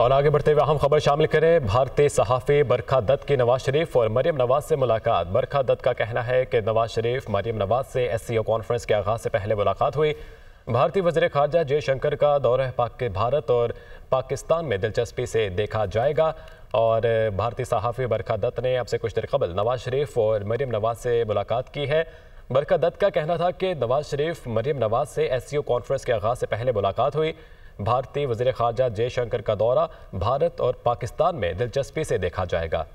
और आगे बढ़ते हुए अहम खबर शामिल करें भारतीय सहाफ़ी बरखा दत्त की नवाज शरीफ और मरीम नवाज से मुलाकात बरखा दत्त का कहना है कि नवाज शरीफ मरीम नवाज से एस सी ओ कॉन्फ्रेंस के आगाज़ से पहले मुलाकात हुई भारतीय वजर खारजा जयशंकर का दौरा पाक भारत और पाकिस्तान में दिलचस्पी से देखा जाएगा और भारतीय सहाफ़ी बरखा दत्त ने अब से कुछ देर कबल नवाज शरीफ और मरीम नवाज से मुलाकात की है बरखा दत्त का कहना था कि नवाज शरीफ मरीम नवाज से एस सी ओ कॉन्फ्रेंस के आगाज़ से पहले मुलाकात हुई भारतीय वजीर खारजा जयशंकर का दौरा भारत और पाकिस्तान में दिलचस्पी से देखा जाएगा